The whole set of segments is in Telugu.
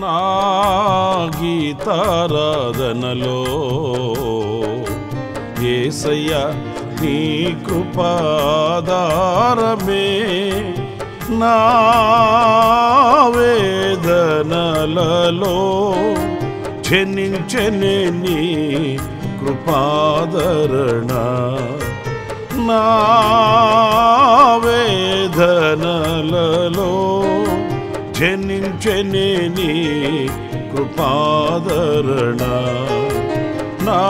నాగీతారాధనలో ఏసయ్య నీ కృపాదారమే నావేదనలలో వేదనలలో క్షణించనే నీ కృపాదరణ నా వేదనలలో క్షణించనే నీ కృపాదరణ నా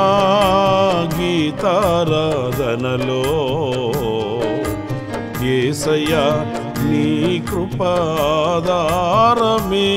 గీతారాధనలో ఏసయ్యా నీ కృపాదారమే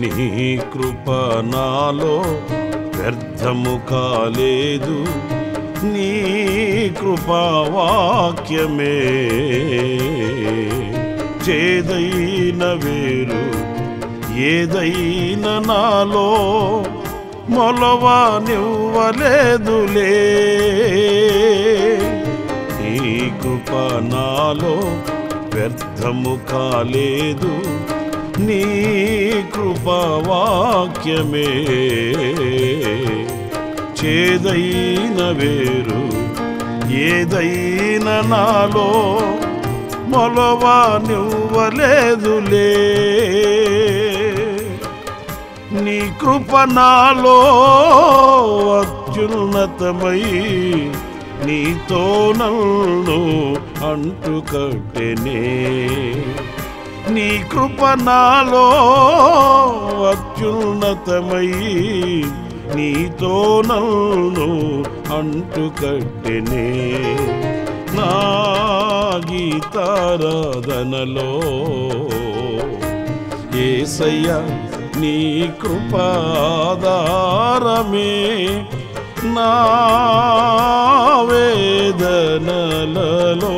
నీ కృప నాలో వ్యర్థము కాలేదు నీ కృపావాక్యమే చేదైన వేరు ఏదైన నాలో మొలవా నీ కృప నాలో వ్యర్థము కాలేదు నీ కృపవాక్యమే చేదైన వేరు ఏదైన నాలో మొలవానివ్వలేదులే నీ కృప నాలో అత్యున్నతమై నీతో నన్ను అంటుకట్టెనే నీ కృప నాలో అత్యున్నతమై నీతో నన్ను అంటుకట్టెనే నా గీతారాధనలో ఏసయ్య నీ కృపాదారమే నా వేదనలలో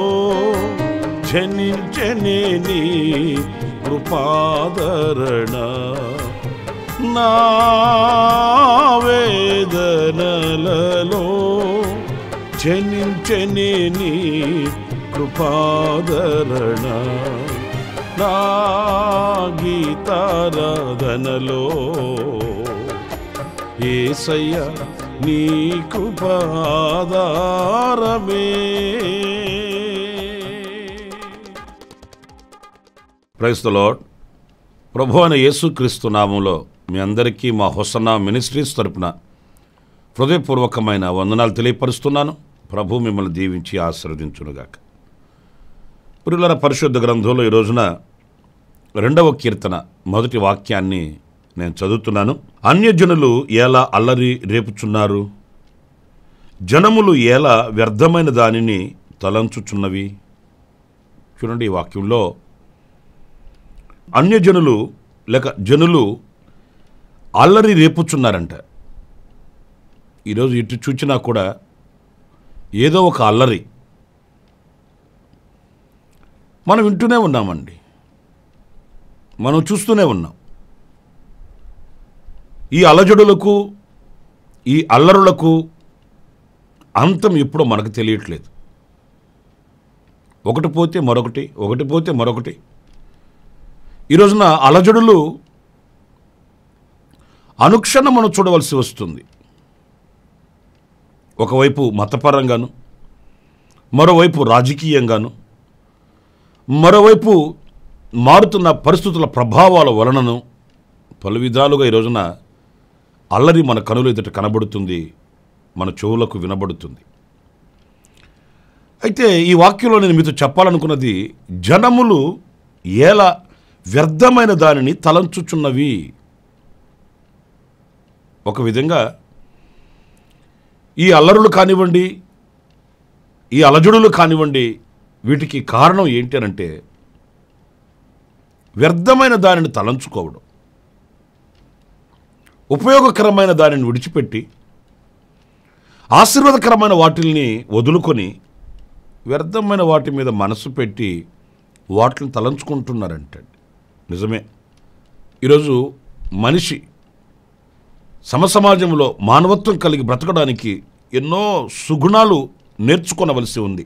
జనించనే కృపాదరణ నావేదనలలో వేదనలలో కృపాదరణ గీతారాధనలో ఏ ఏసయ్య నీ కృపాదారమే క్రైస్త లాడ్ ప్రభు అయిన యేసుక్రీస్తు నామంలో మీ అందరికీ మా హుసన్న మినిస్ట్రీస్ తరపున హృదయపూర్వకమైన వందనాలు తెలియపరుస్తున్నాను ప్రభు మిమ్మల్ని దీవించి ఆశీర్వదించునుగాక పురులర పరిశుద్ధ గ్రంథంలో ఈ రోజున రెండవ కీర్తన మొదటి వాక్యాన్ని నేను చదువుతున్నాను అన్యజనులు ఎలా అల్లరి రేపుచున్నారు జనములు ఎలా వ్యర్థమైన దానిని తలంచుచున్నవి చూడండి ఈ వాక్యంలో అన్యజనులు లేక జనులు అల్లరి రేపుచున్నారంట ఈరోజు ఇటు చూచినా కూడా ఏదో ఒక అల్లరి మనం వింటూనే ఉన్నామండి మనం చూస్తూనే ఉన్నాం ఈ అలజడులకు ఈ అల్లరులకు అంతం ఎప్పుడో మనకు తెలియట్లేదు ఒకటి పోతే మరొకటి ఒకటి పోతే మరొకటి ఈ రోజున అలజడులు అనుక్షణం మనం చూడవలసి వస్తుంది ఒకవైపు మతపరంగాను మరోవైపు రాజకీయంగాను మరోవైపు మారుతున్న పరిస్థితుల ప్రభావాల వలనను పలు విధాలుగా ఈ రోజున అల్లరి మన కనులు ఎదుట కనబడుతుంది మన చెవులకు వినబడుతుంది అయితే ఈ వాక్యంలో నేను మీతో చెప్పాలనుకున్నది జనములు ఎలా వ్యర్థమైన దానిని తలంచుచున్నవి ఒక విధంగా ఈ అల్లరులు కానివ్వండి ఈ అలజడులు కానివ్వండి వీటికి కారణం ఏంటి అనంటే వ్యర్థమైన దానిని తలంచుకోవడం ఉపయోగకరమైన దానిని విడిచిపెట్టి ఆశీర్వాదకరమైన వాటిల్ని వదులుకొని వ్యర్థమైన వాటి మీద మనసు పెట్టి వాటిని తలంచుకుంటున్నారంటే నిజమే ఈరోజు మనిషి సమసమాజంలో మానవత్వం కలిగి బ్రతకడానికి ఎన్నో సుగుణాలు నేర్చుకొనవలసి ఉంది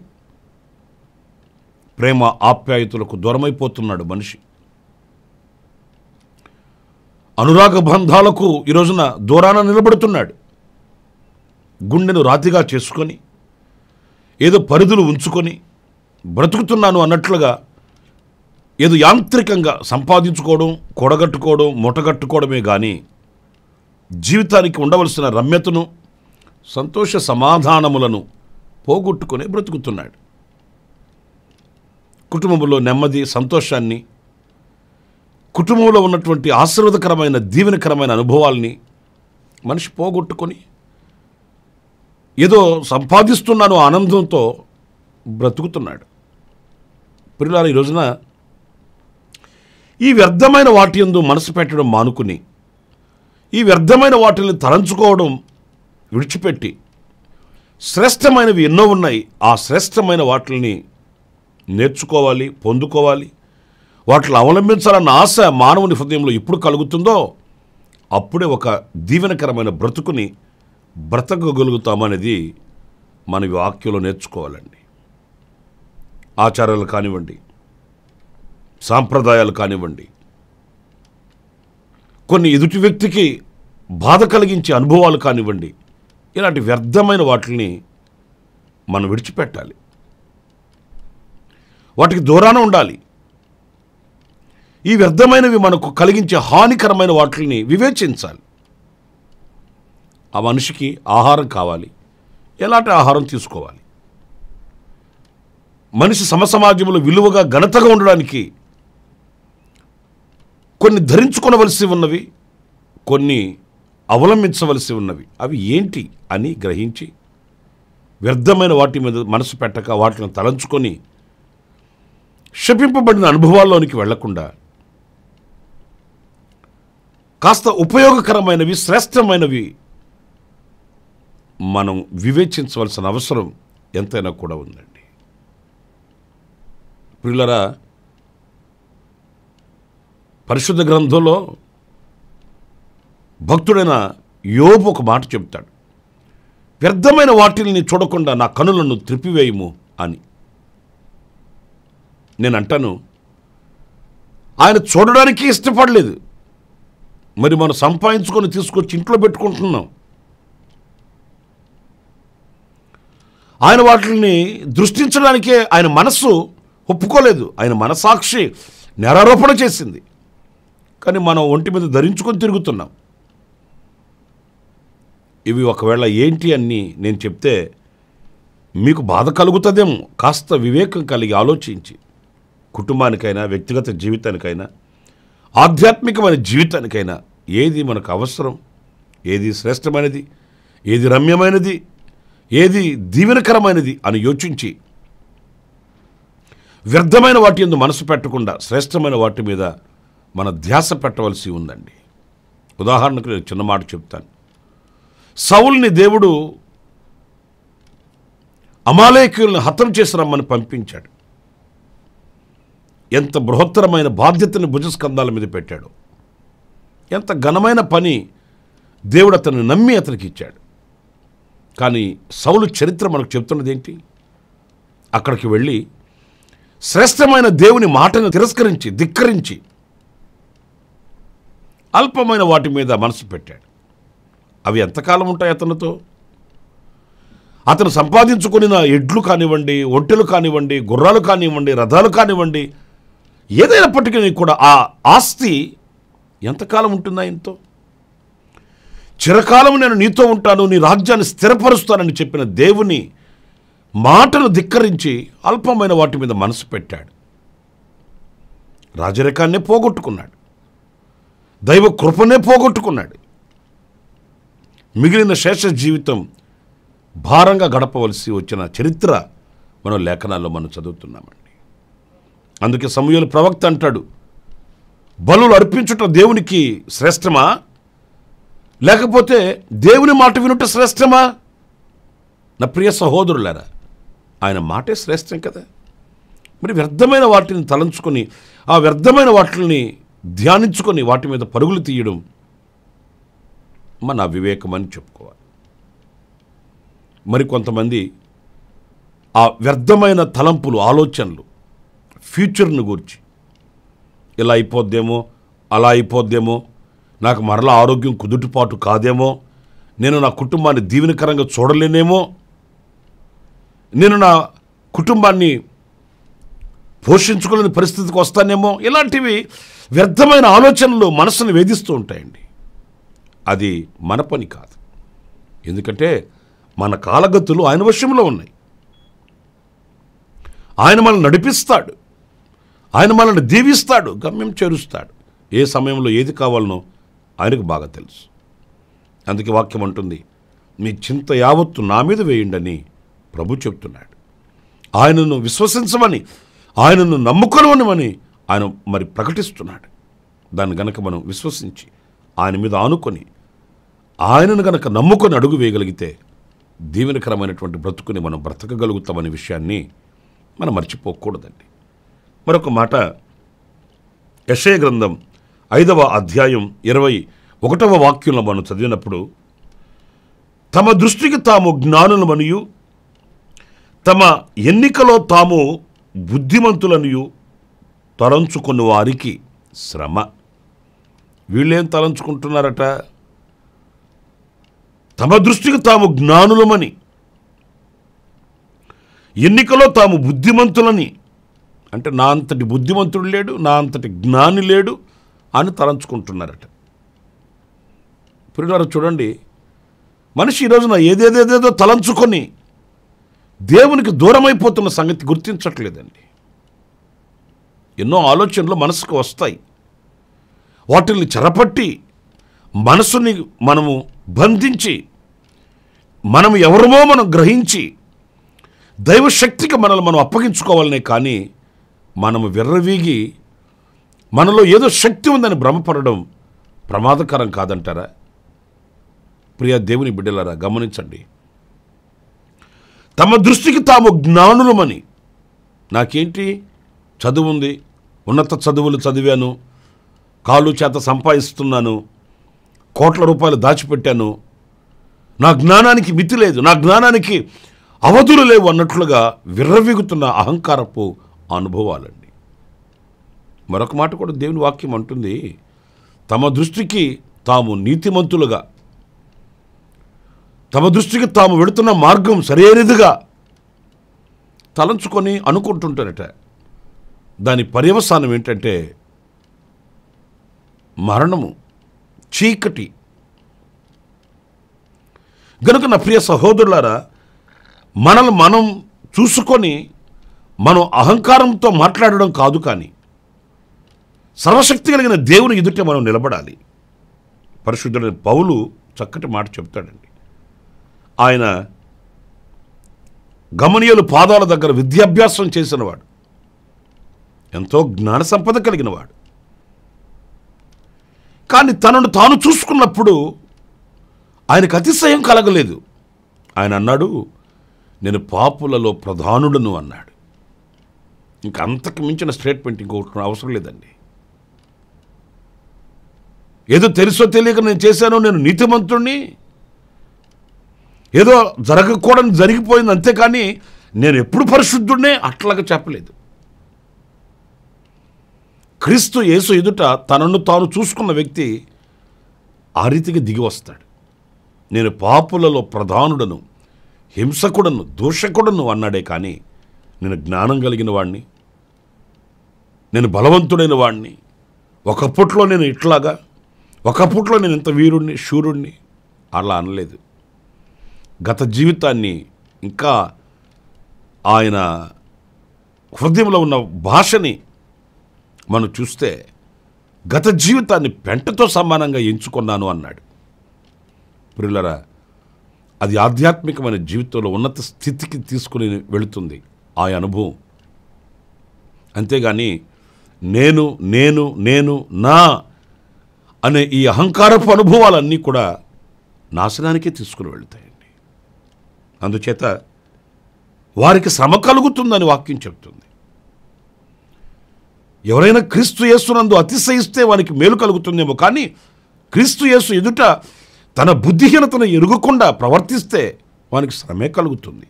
ప్రేమ ఆప్యాయతలకు దూరమైపోతున్నాడు మనిషి అనురాగ బంధాలకు ఈరోజున దూరాన నిలబడుతున్నాడు గుండెను రాతిగా చేసుకొని ఏదో పరిధులు ఉంచుకొని బ్రతుకుతున్నాను అన్నట్లుగా ఏదో యాంత్రికంగా సంపాదించుకోవడం కొడగట్టుకోవడం మొటగట్టుకోవడమే కానీ జీవితానికి ఉండవలసిన రమ్యతను సంతోష సమాధానములను పోగొట్టుకునే బ్రతుకుతున్నాడు కుటుంబంలో నెమ్మది సంతోషాన్ని కుటుంబంలో ఉన్నటువంటి ఆశీర్వదకరమైన దీవెనకరమైన అనుభవాల్ని మనిషి పోగొట్టుకొని ఏదో సంపాదిస్తున్నాను ఆనందంతో బ్రతుకుతున్నాడు పిల్లలు ఈ రోజున ఈ వ్యర్థమైన వాటి ఎందు మనసు పెట్టడం మానుకుని ఈ వ్యర్థమైన వాటిని తలంచుకోవడం విడిచిపెట్టి శ్రేష్టమైనవి ఎన్నో ఉన్నాయి ఆ శ్రేష్టమైన వాటిని నేర్చుకోవాలి పొందుకోవాలి వాటిని అవలంబించాలన్న ఆశ మానవుని హృదయంలో ఎప్పుడు కలుగుతుందో అప్పుడే ఒక దీవెనకరమైన బ్రతుకుని బ్రతకగలుగుతామనేది మన వాక్యంలో నేర్చుకోవాలండి ఆచారాలు కానివ్వండి సాంప్రదాయాలు కానివ్వండి కొన్ని ఎదుటి వ్యక్తికి బాధ కలిగించే అనుభవాలు కానివ్వండి ఇలాంటి వ్యర్థమైన వాటిని మనం విడిచిపెట్టాలి వాటికి దూరాన ఉండాలి ఈ వ్యర్థమైనవి మనకు కలిగించే హానికరమైన వాటిని వివేచించాలి ఆ మనిషికి ఆహారం కావాలి ఎలాంటి ఆహారం తీసుకోవాలి మనిషి సమసమాజంలో విలువగా ఘనతగా ఉండడానికి కొన్ని ధరించుకునవలసి ఉన్నవి కొన్ని అవలంబించవలసి ఉన్నవి అవి ఏంటి అని గ్రహించి వ్యర్థమైన వాటి మీద మనసు పెట్టక వాటిని తలంచుకొని శపింపబడిన అనుభవాల్లోనికి వెళ్లకుండా కాస్త ఉపయోగకరమైనవి శ్రేష్టమైనవి మనం వివేచించవలసిన అవసరం ఎంతైనా కూడా ఉందండి పిల్లరా పరిశుద్ధ గ్రంథంలో భక్తుడైన యోబు ఒక మాట చెప్తాడు వ్యర్థమైన వాటిల్ని చూడకుండా నా కనులను త్రిప్పివేయము అని నేను అంటాను ఆయన చూడడానికి ఇష్టపడలేదు మరి మనం సంపాదించుకొని తీసుకొచ్చి ఇంట్లో పెట్టుకుంటున్నాం ఆయన వాటిని దృష్టించడానికే ఆయన మనస్సు ఒప్పుకోలేదు ఆయన మనసాక్షి నేరారోపణ చేసింది కానీ మనం ఒంటి మీద ధరించుకొని తిరుగుతున్నాం ఇవి ఒకవేళ ఏంటి అని నేను చెప్తే మీకు బాధ కలుగుతుందేమో కాస్త వివేకం కలిగి ఆలోచించి కుటుంబానికైనా వ్యక్తిగత జీవితానికైనా ఆధ్యాత్మికమైన జీవితానికైనా ఏది మనకు అవసరం ఏది శ్రేష్టమైనది ఏది రమ్యమైనది ఏది దీవెనకరమైనది అని యోచించి వ్యర్థమైన వాటి ఎందు మనసు పెట్టకుండా శ్రేష్టమైన వాటి మీద మన ధ్యాస పెట్టవలసి ఉందండి ఉదాహరణకు నేను చిన్న మాట చెప్తాను సౌల్ని దేవుడు అమాలేకులను హతం చేసి రమ్మని పంపించాడు ఎంత బృహత్తరమైన బాధ్యతని భుజస్కంధాల మీద పెట్టాడు ఎంత ఘనమైన పని దేవుడు అతన్ని నమ్మి అతనికి ఇచ్చాడు కానీ సౌలు చరిత్ర మనకు చెప్తున్నది ఏంటి అక్కడికి వెళ్ళి శ్రేష్టమైన దేవుని మాటను తిరస్కరించి ధిక్కరించి అల్పమైన వాటి మీద మనసు పెట్టాడు అవి ఎంతకాలం ఉంటాయి అతనితో అతను సంపాదించుకుని నా ఎడ్లు కానివ్వండి ఒంటెలు కానివ్వండి గుర్రాలు కానివ్వండి రథాలు కానివ్వండి ఏదైనప్పటికీ కూడా ఆ ఆస్తి ఎంతకాలం ఉంటుంది ఆయనతో చిరకాలం నేను నీతో ఉంటాను నీ రాజ్యాన్ని స్థిరపరుస్తానని చెప్పిన దేవుని మాటను ధిక్కరించి అల్పమైన వాటి మీద మనసు పెట్టాడు రాజరికాన్నే పోగొట్టుకున్నాడు దైవ కృపనే పోగొట్టుకున్నాడు మిగిలిన శేష జీవితం భారంగా గడపవలసి వచ్చిన చరిత్ర మనం లేఖనాల్లో మనం చదువుతున్నామండి అందుకే సమయంలో ప్రవక్త అంటాడు బలు అర్పించటం దేవునికి శ్రేష్టమా లేకపోతే దేవుని మాట వినుట శ్రేష్టమా నా ప్రియ సహోదరులారా ఆయన మాటే శ్రేష్టం కదా మరి వ్యర్థమైన వాటిని తలంచుకొని ఆ వ్యర్థమైన వాటిని ధ్యానించుకొని వాటి మీద పరుగులు తీయడం మన వివేకం అని చెప్పుకోవాలి మరికొంతమంది ఆ వ్యర్థమైన తలంపులు ఆలోచనలు ఫ్యూచర్ను గురించి ఇలా అయిపోద్దేమో అలా అయిపోద్దేమో నాకు మరలా ఆరోగ్యం కుదుటిపాటు కాదేమో నేను నా కుటుంబాన్ని దీవెనకరంగా చూడలేనేమో నేను నా కుటుంబాన్ని పోషించుకోలేని పరిస్థితికి వస్తానేమో ఇలాంటివి వ్యర్థమైన ఆలోచనలు మనసును వేధిస్తూ ఉంటాయండి అది మన పని కాదు ఎందుకంటే మన కాలగతులు ఆయన వశంలో ఉన్నాయి ఆయన మనల్ని నడిపిస్తాడు ఆయన మనల్ని దీవిస్తాడు గమ్యం చేరుస్తాడు ఏ సమయంలో ఏది కావాలనో ఆయనకు బాగా తెలుసు అందుకే వాక్యం అంటుంది మీ చింత యావత్తు నా మీద వేయండని ప్రభు చెప్తున్నాడు ఆయనను విశ్వసించమని ఆయనను నమ్ముకొనమని ఆయన మరి ప్రకటిస్తున్నాడు దాన్ని గనక మనం విశ్వసించి ఆయన మీద ఆనుకొని ఆయనను గనక నమ్ముకొని అడుగు వేయగలిగితే దీవెనకరమైనటువంటి బ్రతుకుని మనం బ్రతకగలుగుతామనే విషయాన్ని మనం మర్చిపోకూడదండి మరొక మాట యశయ గ్రంథం ఐదవ అధ్యాయం ఇరవై ఒకటవ వాక్యంలో మనం చదివినప్పుడు తమ దృష్టికి తాము జ్ఞానులమనియు తమ ఎన్నికలో తాము బుద్ధిమంతులనియూ తలంచుకున్న వారికి శ్రమ వీళ్ళేం తలంచుకుంటున్నారట తమ దృష్టికి తాము జ్ఞానులమని ఎన్నికలో తాము బుద్ధిమంతులని అంటే నా అంతటి బుద్ధిమంతుడు లేడు నా అంతటి జ్ఞాని లేడు అని తలంచుకుంటున్నారట పురినారు చూడండి మనిషి ఈ రోజున ఏదేదేదేదో తలంచుకొని దేవునికి దూరమైపోతున్న సంగతి గుర్తించట్లేదండి ఎన్నో ఆలోచనలు మనసుకు వస్తాయి వాటిల్ని చెరపట్టి మనసుని మనము బంధించి మనం ఎవరమో మనం గ్రహించి దైవశక్తికి మనల్ని మనం అప్పగించుకోవాలనే కానీ మనము విర్రవీగి మనలో ఏదో శక్తి ఉందని భ్రమపడడం ప్రమాదకరం కాదంటారా ప్రియా దేవుని బిడ్డలారా గమనించండి తమ దృష్టికి తాము జ్ఞానులమని నాకేంటి చదువుంది ఉన్నత చదువులు చదివాను కాళ్ళు చేత సంపాదిస్తున్నాను కోట్ల రూపాయలు దాచిపెట్టాను నా జ్ఞానానికి మితి లేదు నా జ్ఞానానికి అవధులు లేవు అన్నట్లుగా విర్రవిగుతున్న అహంకారపు అనుభవాలండి మరొక మాట కూడా దేవుని వాక్యం అంటుంది తమ దృష్టికి తాము నీతిమంతులుగా తమ దృష్టికి తాము వెడుతున్న మార్గం సరైనదిగా తలంచుకొని అనుకుంటుంటారట దాని పర్యవసానం ఏంటంటే మరణము చీకటి గనుక నా ప్రియ సహోదరులారా మనల్ని మనం చూసుకొని మనం అహంకారంతో మాట్లాడడం కాదు కానీ సర్వశక్తి కలిగిన దేవుని ఎదుటే మనం నిలబడాలి పరిశుద్ధుడైన పౌలు చక్కటి మాట చెప్తాడండి ఆయన గమనీయులు పాదాల దగ్గర విద్యాభ్యాసం చేసినవాడు ఎంతో జ్ఞాన సంపద కలిగినవాడు కానీ తనను తాను చూసుకున్నప్పుడు ఆయనకు అతిశయం కలగలేదు ఆయన అన్నాడు నేను పాపులలో ప్రధానుడను అన్నాడు ఇంకా అంతకు మించిన స్టేట్మెంట్ ఇంకొకటి అవసరం లేదండి ఏదో తెలుసో తెలియక నేను చేశాను నేను నీతిమంతుణ్ణి ఏదో జరగకూడని జరిగిపోయింది అంతేకాని నేను ఎప్పుడు పరిశుద్ధుడినే అట్లాగా చెప్పలేదు క్రీస్తు యేసు ఎదుట తనను తాను చూసుకున్న వ్యక్తి ఆ రీతికి దిగి వస్తాడు నేను పాపులలో ప్రధానుడను హింసకుడను దూషకుడను అన్నాడే కానీ నేను జ్ఞానం కలిగిన వాణ్ణి నేను బలవంతుడైన వాణ్ణి ఒకప్పట్లో నేను ఇట్లాగా ఒకప్పుట్లో నేను ఇంత వీరుణ్ణి శూరుణ్ణి అలా అనలేదు గత జీవితాన్ని ఇంకా ఆయన హృదయంలో ఉన్న భాషని మనం చూస్తే గత జీవితాన్ని పెంటతో సమానంగా ఎంచుకున్నాను అన్నాడు ప్రిల్లరా అది ఆధ్యాత్మికమైన జీవితంలో ఉన్నత స్థితికి తీసుకుని వెళుతుంది ఆ అనుభవం అంతేగాని నేను నేను నేను నా అనే ఈ అహంకారపు అనుభవాలన్నీ కూడా నాశనానికే తీసుకుని వెళ్తాయండి అందుచేత వారికి శ్రమ కలుగుతుందని వాక్యం చెప్తుంది ఎవరైనా క్రీస్తు యేసునందు అతిశయిస్తే వానికి మేలు కలుగుతుందేమో కానీ క్రీస్తు యేసు ఎదుట తన బుద్ధిహీనతను ఎరుగకుండా ప్రవర్తిస్తే వానికి శ్రమే కలుగుతుంది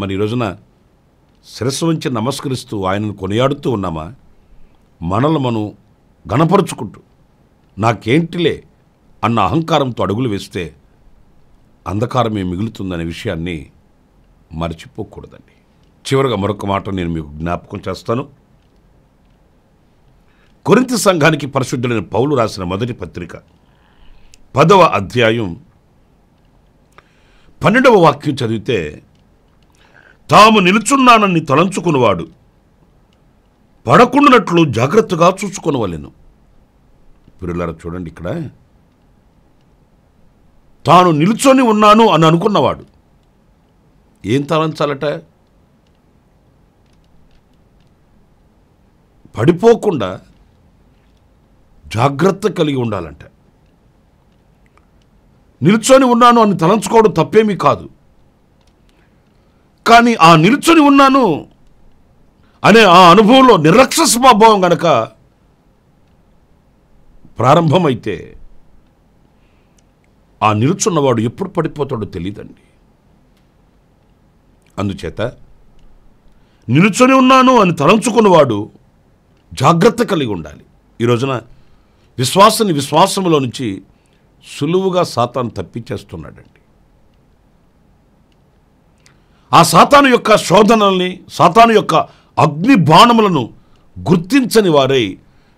మరి ఈరోజున శిరస్సు వంచి నమస్కరిస్తూ ఆయనను కొనియాడుతూ ఉన్నామా మనల్ని మనం గణపరుచుకుంటూ నాకేంటిలే అన్న అహంకారంతో అడుగులు వేస్తే అంధకారమే మిగులుతుందనే విషయాన్ని మర్చిపోకూడదండి చివరిగా మరొక మాట నేను మీకు జ్ఞాపకం చేస్తాను కొరింత సంఘానికి పరిశుద్ధులైన పౌలు రాసిన మొదటి పత్రిక పదవ అధ్యాయం పన్నెండవ వాక్యం చదివితే తాము నిలుచున్నానని తలంచుకున్నవాడు పడకుండానట్లు జాగ్రత్తగా చూసుకునవలెను పిల్లల చూడండి ఇక్కడ తాను నిలుచొని ఉన్నాను అని అనుకున్నవాడు ఏం తలంచాలట పడిపోకుండా జాగ్రత్త కలిగి ఉండాలంటే నిల్చొని ఉన్నాను అని తలంచుకోవడం తప్పేమీ కాదు కానీ ఆ నిల్చొని ఉన్నాను అనే ఆ అనుభవంలో నిరక్షస భావం గనక ప్రారంభమైతే ఆ నిలుచున్నవాడు ఎప్పుడు పడిపోతాడో తెలియదండి అందుచేత నిలుచొని ఉన్నాను అని తలంచుకున్నవాడు జాగ్రత్త కలిగి ఉండాలి ఈ రోజున విశ్వాసని విశ్వాసంలో నుంచి సులువుగా సాతాను తప్పించేస్తున్నాడండి ఆ సాతాను యొక్క శోధనల్ని సాతాను యొక్క అగ్ని బాణములను గుర్తించని వారై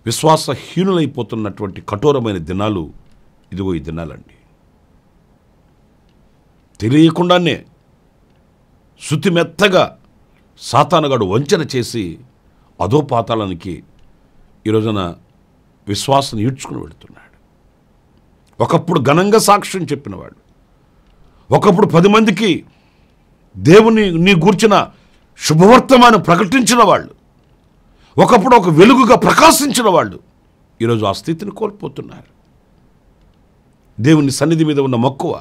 విశ్వాసహీనులైపోతున్నటువంటి కఠోరమైన దినాలు ఇదిగో ఈ దినాలండి తెలియకుండానే శృతిమెత్తగా సాతానుగాడు వంచన చేసి అధోపాతాలానికి ఈరోజున విశ్వాసం ఈడ్చుకుని వెళుతున్నాడు ఒకప్పుడు ఘనంగా సాక్ష్యం చెప్పినవాడు ఒకప్పుడు పది మందికి దేవుని నీ గూర్చిన శుభవర్తమానం ప్రకటించిన వాళ్ళు ఒకప్పుడు ఒక వెలుగుగా ప్రకాశించిన వాళ్ళు ఈరోజు ఆ స్థితిని కోల్పోతున్నారు దేవుని సన్నిధి మీద ఉన్న మక్కువ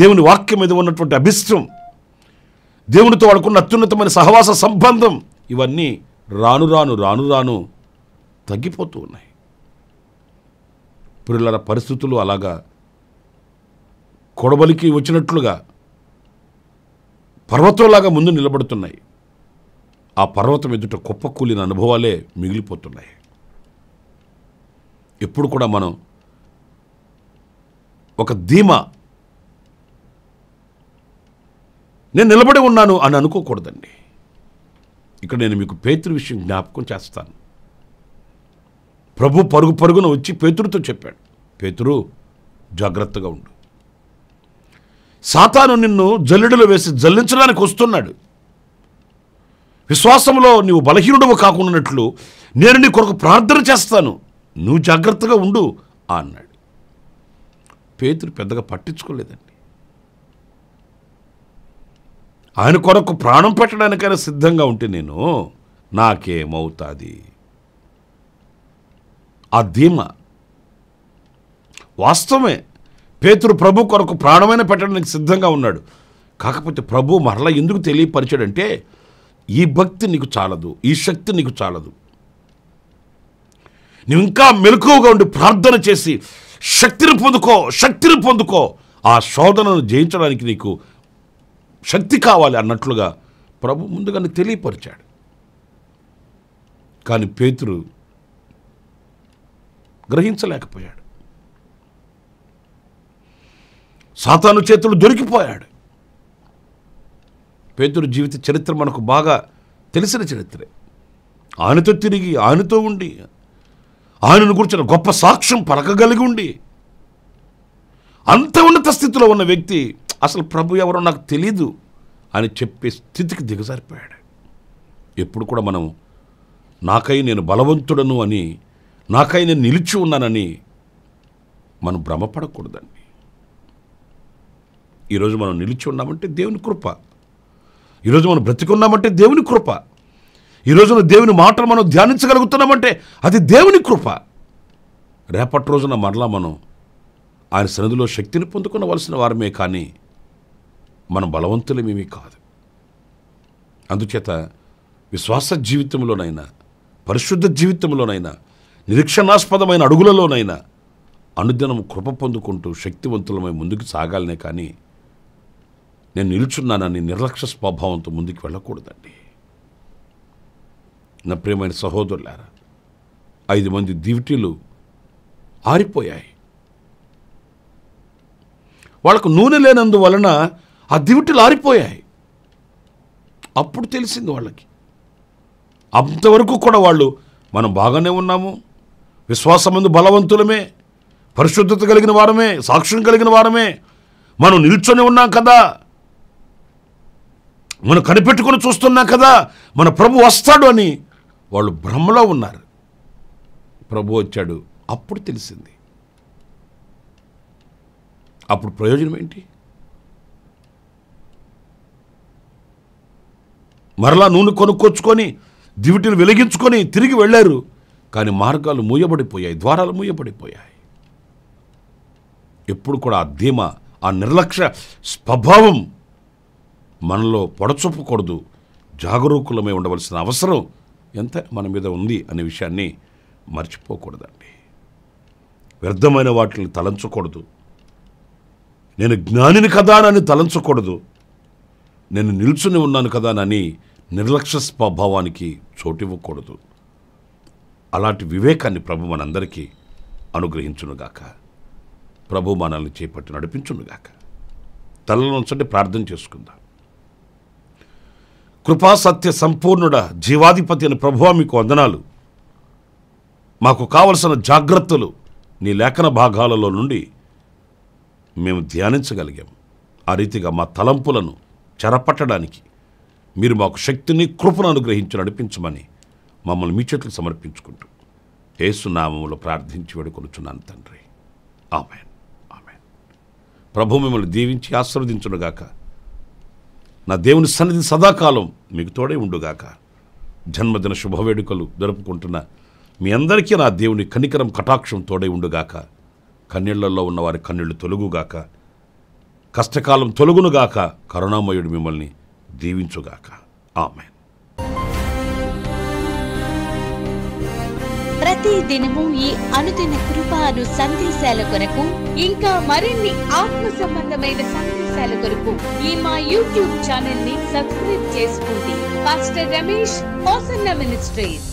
దేవుని వాక్యం మీద ఉన్నటువంటి అభిష్టం దేవునితో వాడుకున్న అత్యున్నతమైన సహవాస సంబంధం ఇవన్నీ రాను రాను రాను రాను తగ్గిపోతూ ఉన్నాయి ప్రియుల పరిస్థితులు అలాగా కొడబలికి వచ్చినట్లుగా పర్వతంలాగా ముందు నిలబడుతున్నాయి ఆ పర్వతం ఎదుట కూలిన అనుభవాలే మిగిలిపోతున్నాయి ఎప్పుడు కూడా మనం ఒక ధీమా నేను నిలబడి ఉన్నాను అని అనుకోకూడదండి ఇక్కడ నేను మీకు పేతృ విషయం జ్ఞాపకం చేస్తాను ప్రభు పరుగు పరుగున వచ్చి పేతురుతో చెప్పాడు పేతురు జాగ్రత్తగా ఉండు సాతాను నిన్ను జల్లెడలో వేసి జల్లించడానికి వస్తున్నాడు విశ్వాసంలో నీవు బలహీనుడవు కాకుండానట్లు నేను నీ కొరకు ప్రార్థన చేస్తాను నువ్వు జాగ్రత్తగా ఉండు అన్నాడు పేతురు పెద్దగా పట్టించుకోలేదండి ఆయన కొరకు ప్రాణం పెట్టడానికైనా సిద్ధంగా ఉంటే నేను నాకేమవుతుంది ఆ ధీమ వాస్తవమే పేతురు ప్రభు కొరకు ప్రాణమైన పెట్టడానికి సిద్ధంగా ఉన్నాడు కాకపోతే ప్రభు మరలా ఎందుకు తెలియపరిచాడంటే ఈ భక్తి నీకు చాలదు ఈ శక్తి నీకు చాలదు నువ్వు ఇంకా మెలకువగా ఉండి ప్రార్థన చేసి శక్తిని పొందుకో శక్తిని పొందుకో ఆ శోధనను జయించడానికి నీకు శక్తి కావాలి అన్నట్లుగా ప్రభు ముందుగానే తెలియపరిచాడు కానీ పేతురు గ్రహించలేకపోయాడు సాతాను చేతులు దొరికిపోయాడు పేతురు జీవిత చరిత్ర మనకు బాగా తెలిసిన చరిత్రే ఆయనతో తిరిగి ఆయనతో ఉండి ఆయనను కూర్చున్న గొప్ప సాక్ష్యం పలకగలిగి ఉండి అంత ఉన్నత స్థితిలో ఉన్న వ్యక్తి అసలు ప్రభు ఎవరో నాకు తెలీదు అని చెప్పే స్థితికి దిగజారిపోయాడు ఎప్పుడు కూడా మనం నాకై నేను బలవంతుడను అని నాకై నేను నిలిచి ఉన్నానని మనం భ్రమపడకూడదండి ఈరోజు మనం నిలిచి ఉన్నామంటే దేవుని కృప ఈరోజు మనం బ్రతికున్నామంటే దేవుని కృప ఈరోజున దేవుని మాటలు మనం ధ్యానించగలుగుతున్నామంటే అది దేవుని కృప రేపటి రోజున మరలా మనం ఆయన సన్నిధిలో శక్తిని పొందుకునవలసిన వారమే కానీ మనం బలవంతులమేమీ కాదు అందుచేత విశ్వాస జీవితంలోనైనా పరిశుద్ధ జీవితంలోనైనా నిరీక్షణాస్పదమైన అడుగులలోనైనా అనుదినం కృప పొందుకుంటూ శక్తివంతులమై ముందుకు సాగాలనే కానీ నేను నిల్చున్నానని నిర్లక్ష్య స్వభావంతో ముందుకు వెళ్ళకూడదండి నా ప్రియమైన సహోదరులారా ఐదు మంది దివిటీలు ఆరిపోయాయి వాళ్ళకు నూనె లేనందువలన ఆ దివిటీలు ఆరిపోయాయి అప్పుడు తెలిసింది వాళ్ళకి అంతవరకు కూడా వాళ్ళు మనం బాగానే ఉన్నాము విశ్వాసమందు బలవంతులమే పరిశుద్ధత కలిగిన వారమే సాక్ష్యం కలిగిన వారమే మనం నిల్చొని ఉన్నాం కదా మనం కనిపెట్టుకుని చూస్తున్నాం కదా మన ప్రభు వస్తాడు అని వాళ్ళు భ్రమలో ఉన్నారు ప్రభు వచ్చాడు అప్పుడు తెలిసింది అప్పుడు ప్రయోజనం ఏంటి మరలా నూనె కొనుక్కొచ్చుకొని దివిటిని వెలిగించుకొని తిరిగి వెళ్ళారు కానీ మార్గాలు మూయబడిపోయాయి ద్వారాలు మూయబడిపోయాయి ఎప్పుడు కూడా ఆ ధీమ ఆ నిర్లక్ష్య స్వభావం మనలో పొడచొప్పకూడదు జాగరూకులమై ఉండవలసిన అవసరం ఎంత మన మీద ఉంది అనే విషయాన్ని మర్చిపోకూడదండి వ్యర్థమైన వాటిని తలంచకూడదు నేను జ్ఞానిని కదా అని తలంచకూడదు నేను నిల్చుని ఉన్నాను కదా అని నిర్లక్ష్య స్వభావానికి చోటివ్వకూడదు అలాంటి వివేకాన్ని ప్రభు మనందరికీ అనుగ్రహించునుగాక ప్రభు మనల్ని చేపట్టి నడిపించునుగాక తలలో ఉంచండి ప్రార్థన చేసుకుందాం కృపా సత్య సంపూర్ణుడ జీవాధిపతి అని ప్రభు మీకు వందనాలు మాకు కావలసిన జాగ్రత్తలు నీ లేఖన భాగాలలో నుండి మేము ధ్యానించగలిగాం ఆ రీతిగా మా తలంపులను చెరపట్టడానికి మీరు మాకు శక్తిని కృపను అనుగ్రహించి నడిపించమని మమ్మల్ని మీ చేతులు సమర్పించుకుంటూ ఏసునామంలో ప్రార్థించి వేడుకొనుచున్నాను తండ్రి ఆమెన్ ఆమెన్ ప్రభు మిమ్మల్ని దీవించి ఆశీర్వదించునుగాక నా దేవుని సన్నిధి సదాకాలం మీకు తోడే ఉండుగాక జన్మదిన శుభవేడుకలు జరుపుకుంటున్న మీ అందరికీ నా దేవుని కనికరం కటాక్షం తోడే ఉండుగాక కన్నీళ్లలో ఉన్నవారి కన్నీళ్లు తొలుగుగాక కష్టకాలం తొలుగునుగాక కరుణామయుడు మిమ్మల్ని దీవించుగాక ఆమెన్ దినము ఈ అనుదిన కృప సందేశాల కొరకు ఇంకా మరిన్ని ఆత్మ సంబంధమైన సందేశాల కొరకు ఈ మా యూట్యూబ్ ఛానల్ ని సబ్స్క్రైబ్ చేసుకోండి పాస్టర్ రమేష్ హోసన్న మినిస్ట్రీస్